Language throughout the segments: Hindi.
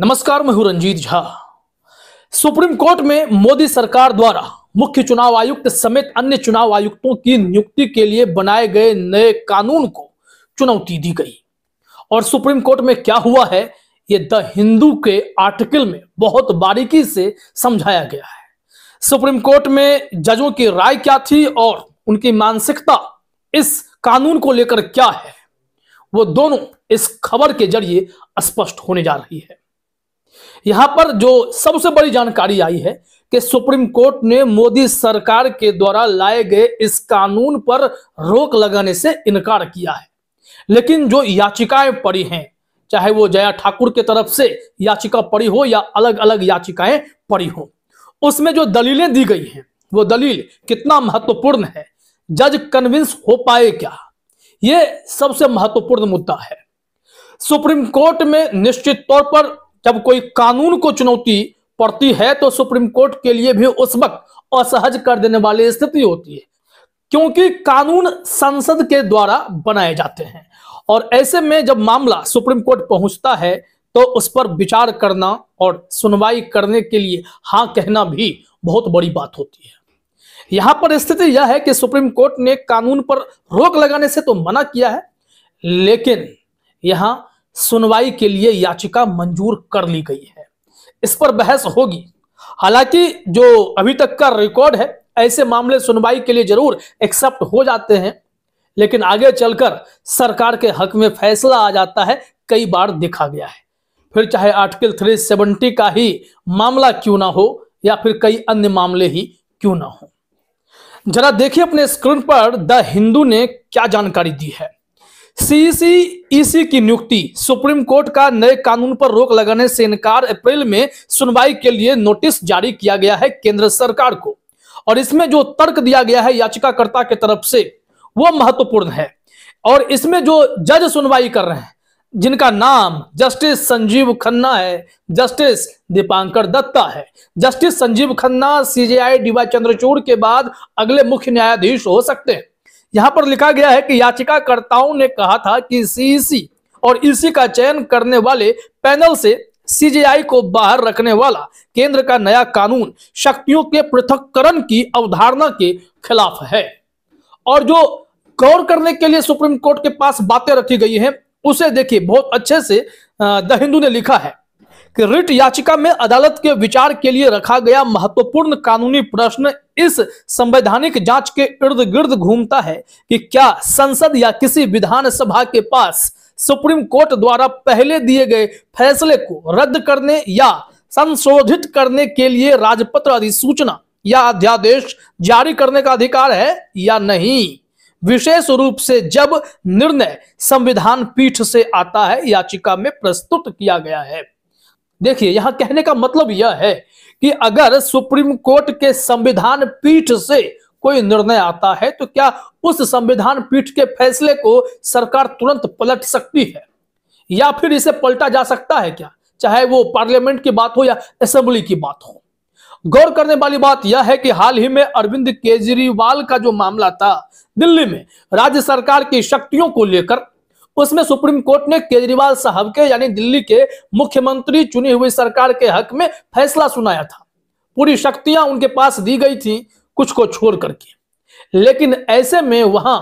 नमस्कार मैं हूं रंजीत झा सुप्रीम कोर्ट में मोदी सरकार द्वारा मुख्य चुनाव आयुक्त समेत अन्य चुनाव आयुक्तों की नियुक्ति के लिए बनाए गए नए कानून को चुनौती दी गई और सुप्रीम कोर्ट में क्या हुआ है ये द हिंदू के आर्टिकल में बहुत बारीकी से समझाया गया है सुप्रीम कोर्ट में जजों की राय क्या थी और उनकी मानसिकता इस कानून को लेकर क्या है वो दोनों इस खबर के जरिए स्पष्ट होने जा रही है यहां पर जो सबसे बड़ी जानकारी आई है कि सुप्रीम कोर्ट ने मोदी सरकार के द्वारा लाए गए इस कानून पर रोक लगाने से इनकार किया है लेकिन जो याचिकाएं पड़ी हैं चाहे वो जया ठाकुर के तरफ से याचिका पड़ी हो या अलग अलग याचिकाएं पड़ी हो उसमें जो दलीलें दी गई हैं वो दलील कितना महत्वपूर्ण है जज कन्विंस हो पाए क्या ये सबसे महत्वपूर्ण मुद्दा है सुप्रीम कोर्ट में निश्चित तौर पर जब कोई कानून को चुनौती पड़ती है तो सुप्रीम कोर्ट के लिए भी उस वक्त असहज कर देने वाली स्थिति होती है क्योंकि कानून संसद के द्वारा बनाए जाते हैं और ऐसे में जब मामला सुप्रीम कोर्ट पहुंचता है तो उस पर विचार करना और सुनवाई करने के लिए हाँ कहना भी बहुत बड़ी बात होती है यहां पर स्थिति यह है कि सुप्रीम कोर्ट ने कानून पर रोक लगाने से तो मना किया है लेकिन यहां सुनवाई के लिए याचिका मंजूर कर ली गई है इस पर बहस होगी हालांकि जो अभी तक का रिकॉर्ड है ऐसे मामले सुनवाई के लिए जरूर एक्सेप्ट हो जाते हैं लेकिन आगे चलकर सरकार के हक में फैसला आ जाता है कई बार देखा गया है फिर चाहे आर्टिकल 370 का ही मामला क्यों ना हो या फिर कई अन्य मामले ही क्यों ना हो जरा देखिए अपने स्क्रीन पर द हिंदू ने क्या जानकारी दी है सीसीईसी की नियुक्ति सुप्रीम कोर्ट का नए कानून पर रोक लगाने से इनकार अप्रैल में सुनवाई के लिए नोटिस जारी किया गया है केंद्र सरकार को और इसमें जो तर्क दिया गया है याचिकाकर्ता के तरफ से वो महत्वपूर्ण है और इसमें जो जज सुनवाई कर रहे हैं जिनका नाम जस्टिस संजीव खन्ना है जस्टिस दीपांकर दत्ता है justice Sanjiv Khanna CJI DY Chandrachud के बाद अगले मुख्य न्यायाधीश हो सकते हैं यहां पर लिखा गया है कि याचिकाकर्ताओं ने कहा था कि सीईसी और इसी का चयन करने वाले पैनल से सीजीआई को बाहर रखने वाला केंद्र का नया कानून शक्तियों के पृथककरण की अवधारणा के खिलाफ है और जो गौर करने के लिए सुप्रीम कोर्ट के पास बातें रखी गई हैं उसे देखिए बहुत अच्छे से द हिंदू ने लिखा है कि रिट याचिका में अदालत के विचार के लिए रखा गया महत्वपूर्ण कानूनी प्रश्न इस संवैधानिक जांच के इर्द गिर्द घूमता है कि क्या संसद या किसी विधानसभा के पास सुप्रीम कोर्ट द्वारा पहले दिए गए फैसले को रद्द करने या संशोधित करने के लिए राजपत्र अधिसूचना या अध्यादेश जारी करने का अधिकार है या नहीं विशेष रूप से जब निर्णय संविधान पीठ से आता है याचिका में प्रस्तुत किया गया है देखिए यहां कहने का मतलब यह है कि अगर सुप्रीम कोर्ट के संविधान पीठ से कोई निर्णय आता है तो क्या उस संविधान पीठ के फैसले को सरकार तुरंत पलट सकती है या फिर इसे पलटा जा सकता है क्या चाहे वो पार्लियामेंट की बात हो या असेंबली की बात हो गौर करने वाली बात यह है कि हाल ही में अरविंद केजरीवाल का जो मामला था दिल्ली में राज्य सरकार की शक्तियों को लेकर उसमें सुप्रीम कोर्ट ने केजरीवाल साहब के यानी दिल्ली के मुख्यमंत्री चुनी हुई सरकार के हक में फैसला सुनाया था पूरी शक्तियां उनके पास दी गई थी कुछ को छोड़ करके लेकिन ऐसे में वहां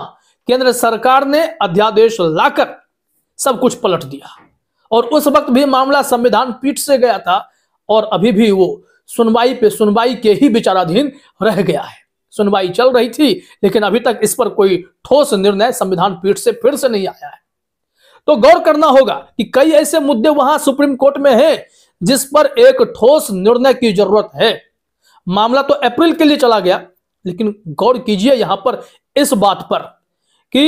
केंद्र सरकार ने अध्यादेश लाकर सब कुछ पलट दिया और उस वक्त भी मामला संविधान पीठ से गया था और अभी भी वो सुनवाई पे सुनवाई के ही विचाराधीन रह गया है सुनवाई चल रही थी लेकिन अभी तक इस पर कोई ठोस निर्णय संविधान पीठ से फिर से नहीं आया है तो गौर करना होगा कि कई ऐसे मुद्दे वहां सुप्रीम कोर्ट में हैं जिस पर एक ठोस निर्णय की जरूरत है मामला तो अप्रैल के लिए चला गया लेकिन गौर कीजिए यहां पर इस बात पर कि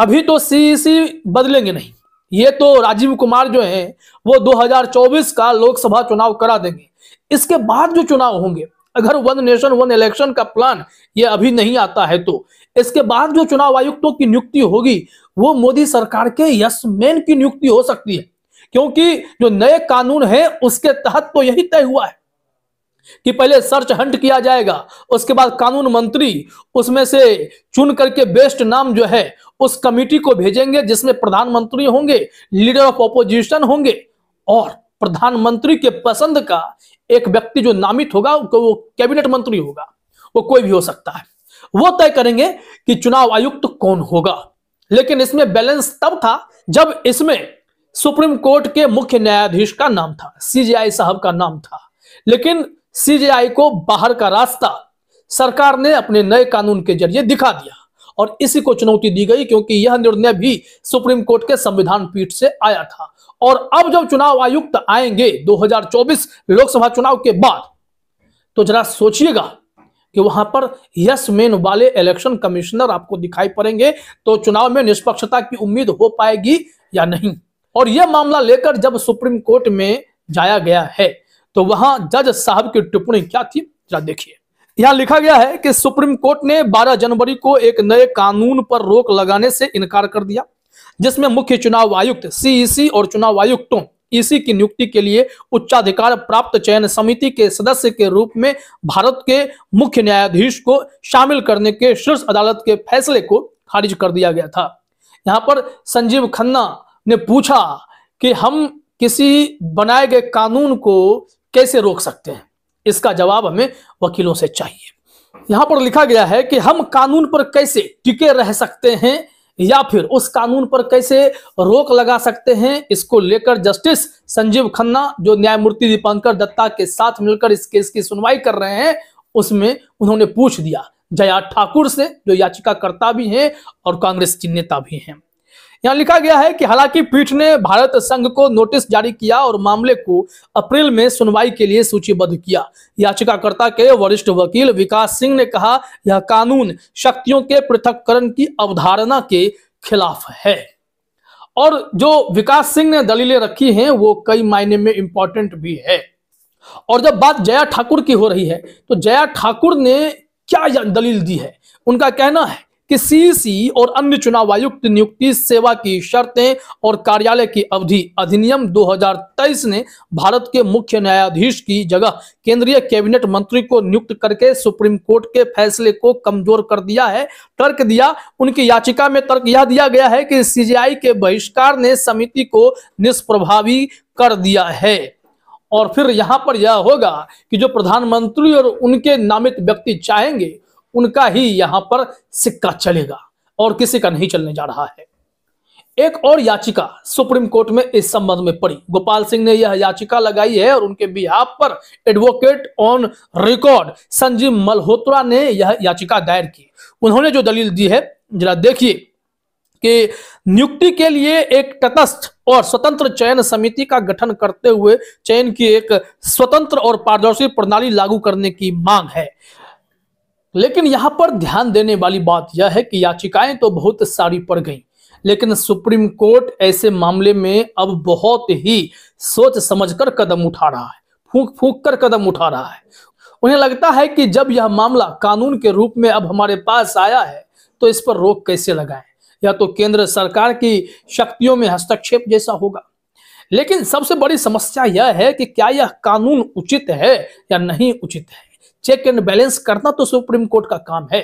अभी तो सीईसी e बदलेंगे नहीं ये तो राजीव कुमार जो हैं वो 2024 का लोकसभा चुनाव करा देंगे इसके बाद जो चुनाव होंगे अगर वन नेशन वन इलेक्शन का प्लान ये अभी नहीं आता है तो इसके बाद जो चुनाव आयुक्तों की नियुक्ति होगी वो मोदी सरकार के यशमैन की नियुक्ति हो सकती है क्योंकि जो नए कानून है उसके तहत तो यही तय हुआ है कि पहले सर्च हंट किया जाएगा उसके बाद कानून मंत्री उसमें से चुन करके बेस्ट नाम जो है उस कमेटी को भेजेंगे जिसमें प्रधानमंत्री होंगे लीडर ऑफ अपोजिशन होंगे और प्रधानमंत्री के पसंद का एक व्यक्ति जो नामित होगा वो कैबिनेट मंत्री होगा वो कोई भी हो सकता है वो तय करेंगे कि चुनाव आयुक्त तो कौन होगा लेकिन इसमें बैलेंस तब था जब इसमें सुप्रीम कोर्ट के मुख्य न्यायाधीश का नाम था सीजीआई साहब का नाम था लेकिन सीजेआई को बाहर का रास्ता सरकार ने अपने नए कानून के जरिए दिखा दिया और इसी को चुनौती दी गई क्योंकि यह निर्णय भी सुप्रीम कोर्ट के संविधान पीठ से आया था और अब जब चुनाव आयुक्त आएंगे 2024 लोकसभा चुनाव के बाद तो जरा सोचिएगा कि वहां पर यस मेन वाले इलेक्शन कमिश्नर आपको दिखाई पड़ेंगे तो चुनाव में निष्पक्षता की उम्मीद हो पाएगी या नहीं और यह मामला लेकर जब सुप्रीम कोर्ट में जाया गया है तो वहां जज साहब की टिप्पणी क्या थी जरा देखिए यहां लिखा गया है कि सुप्रीम कोर्ट ने 12 जनवरी को एक नए कानून पर रोक लगाने से इनकार कर दिया जिसमें मुख्य चुनाव आयुक्त सीईसी e और चुनाव आयुक्तों ईसी e की नियुक्ति के लिए उच्चाधिकार प्राप्त चयन समिति के सदस्य के रूप में भारत के मुख्य न्यायाधीश को शामिल करने के शीर्ष अदालत के फैसले को खारिज कर दिया गया था यहां पर संजीव खन्ना ने पूछा कि हम किसी बनाए गए कानून को कैसे रोक सकते हैं इसका जवाब हमें वकीलों से चाहिए यहां पर लिखा गया है कि हम कानून पर कैसे टिके रह सकते हैं या फिर उस कानून पर कैसे रोक लगा सकते हैं इसको लेकर जस्टिस संजीव खन्ना जो न्यायमूर्ति दीपांकर दत्ता के साथ मिलकर इस केस की सुनवाई कर रहे हैं उसमें उन्होंने पूछ दिया जया ठाकुर से जो याचिकाकर्ता भी हैं और कांग्रेस की नेता भी हैं यहां लिखा गया है कि हालांकि पीठ ने भारत संघ को नोटिस जारी किया और मामले को अप्रैल में सुनवाई के लिए सूचीबद्ध किया याचिकाकर्ता के वरिष्ठ वकील विकास सिंह ने कहा यह कानून शक्तियों के पृथककरण की अवधारणा के खिलाफ है और जो विकास सिंह ने दलीलें रखी हैं वो कई मायने में इंपॉर्टेंट भी है और जब बात जया ठाकुर की हो रही है तो जया ठाकुर ने क्या दलील दी है उनका कहना है कि सी और अन्य चुनाव आयुक्त नियुक्ति सेवा की शर्तें और कार्यालय की अवधि अधिनियम 2023 ने भारत के मुख्य न्यायाधीश की जगह केंद्रीय कैबिनेट मंत्री को नियुक्त करके सुप्रीम कोर्ट के फैसले को कमजोर कर दिया है तर्क दिया उनकी याचिका में तर्क यह दिया गया है कि सीजीआई के बहिष्कार ने समिति को निष्प्रभावी कर दिया है और फिर यहां पर यह होगा कि जो प्रधानमंत्री और उनके नामित व्यक्ति चाहेंगे उनका ही यहां पर सिक्का चलेगा और किसी का नहीं चलने जा रहा है एक और याचिका सुप्रीम कोर्ट में इस संबंध में पड़ी गोपाल सिंह ने यह याचिका लगाई है और उनके बिहार पर advocate on record Sanjeev Malhotra ने यह याचिका दायर की उन्होंने जो दलील दी है जरा देखिए कि नियुक्ति के लिए एक तटस्थ और स्वतंत्र चयन समिति का गठन करते हुए चयन की एक स्वतंत्र और पारदर्शी प्रणाली लागू करने की मांग है लेकिन यहां पर ध्यान देने वाली बात यह है कि याचिकाएं तो बहुत सारी पड़ गई लेकिन सुप्रीम कोर्ट ऐसे मामले में अब बहुत ही सोच समझकर कदम उठा रहा है फूक फूक कर कदम उठा रहा है उन्हें लगता है कि जब यह मामला कानून के रूप में अब हमारे पास आया है तो इस पर रोक कैसे लगाएं या तो केंद्र सरकार की शक्तियों में हस्तक्षेप जैसा होगा लेकिन सबसे बड़ी समस्या यह है कि क्या यह कानून उचित है या नहीं उचित है चेक एंड बैलेंस करना तो सुप्रीम कोर्ट का काम है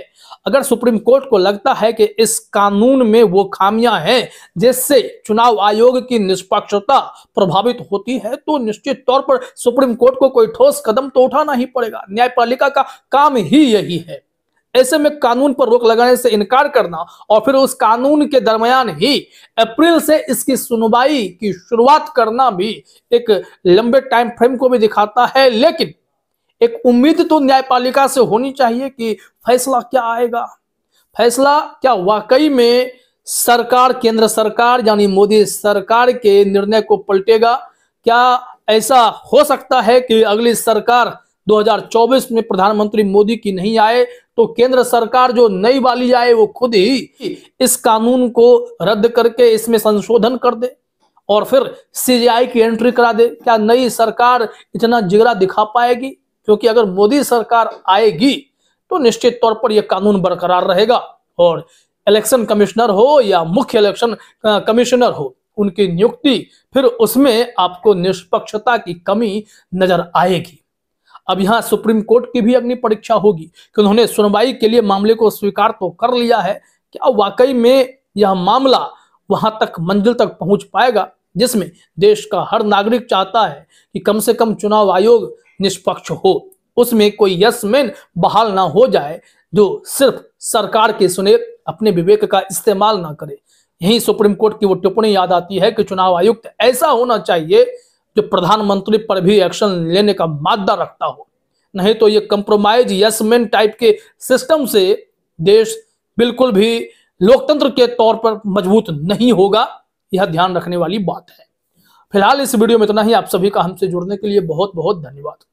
अगर सुप्रीम कोर्ट को लगता है कि इस कानून में वो खामियां हैं जिससे चुनाव आयोग की निष्पक्षता प्रभावित होती है तो निश्चित तौर पर सुप्रीम कोर्ट को कोई ठोस कदम तो उठाना ही पड़ेगा न्यायपालिका का काम ही यही है ऐसे में कानून पर रोक लगाने से इनकार करना और फिर उस कानून के दरमियान ही अप्रैल से इसकी सुनवाई की शुरुआत करना भी एक लंबे टाइम फ्रेम को भी दिखाता है लेकिन एक उम्मीद तो न्यायपालिका से होनी चाहिए कि फैसला क्या आएगा फैसला क्या वाकई में सरकार केंद्र सरकार यानी मोदी सरकार के निर्णय को पलटेगा क्या ऐसा हो सकता है कि अगली सरकार 2024 में प्रधानमंत्री मोदी की नहीं आए तो केंद्र सरकार जो नई वाली आए वो खुद ही इस कानून को रद्द करके इसमें संशोधन कर दे और फिर सीजीआई की एंट्री करा दे क्या नई सरकार इतना जिगरा दिखा पाएगी क्योंकि अगर मोदी सरकार आएगी तो निश्चित तौर पर यह कानून बरकरार रहेगा और इलेक्शन कमिश्नर हो या मुख्य इलेक्शन कमिश्नर हो उनकी नियुक्ति फिर उसमें आपको निष्पक्षता की कमी नजर आएगी अब यहां सुप्रीम कोर्ट की भी अग्नि परीक्षा होगी कि उन्होंने सुनवाई के लिए मामले को स्वीकार तो कर लिया है क्या वाकई में यह मामला वहां तक मंजिल तक पहुंच पाएगा जिसमें देश का हर नागरिक चाहता है कि कम से कम चुनाव आयोग निष्पक्ष हो उसमें कोई यस मैन बहाल ना हो जाए जो सिर्फ सरकार के सुने अपने विवेक का इस्तेमाल ना करे यही सुप्रीम कोर्ट की वो टिप्पणी याद आती है कि चुनाव आयुक्त ऐसा होना चाहिए जो प्रधानमंत्री पर भी एक्शन लेने का मादा रखता हो नहीं तो ये कंप्रोमाइज यस मैन टाइप के सिस्टम से देश बिल्कुल भी लोकतंत्र के तौर पर मजबूत नहीं होगा यह ध्यान रखने वाली बात है फिलहाल इस वीडियो में इतना ही आप सभी का हमसे जुड़ने के लिए बहुत बहुत धन्यवाद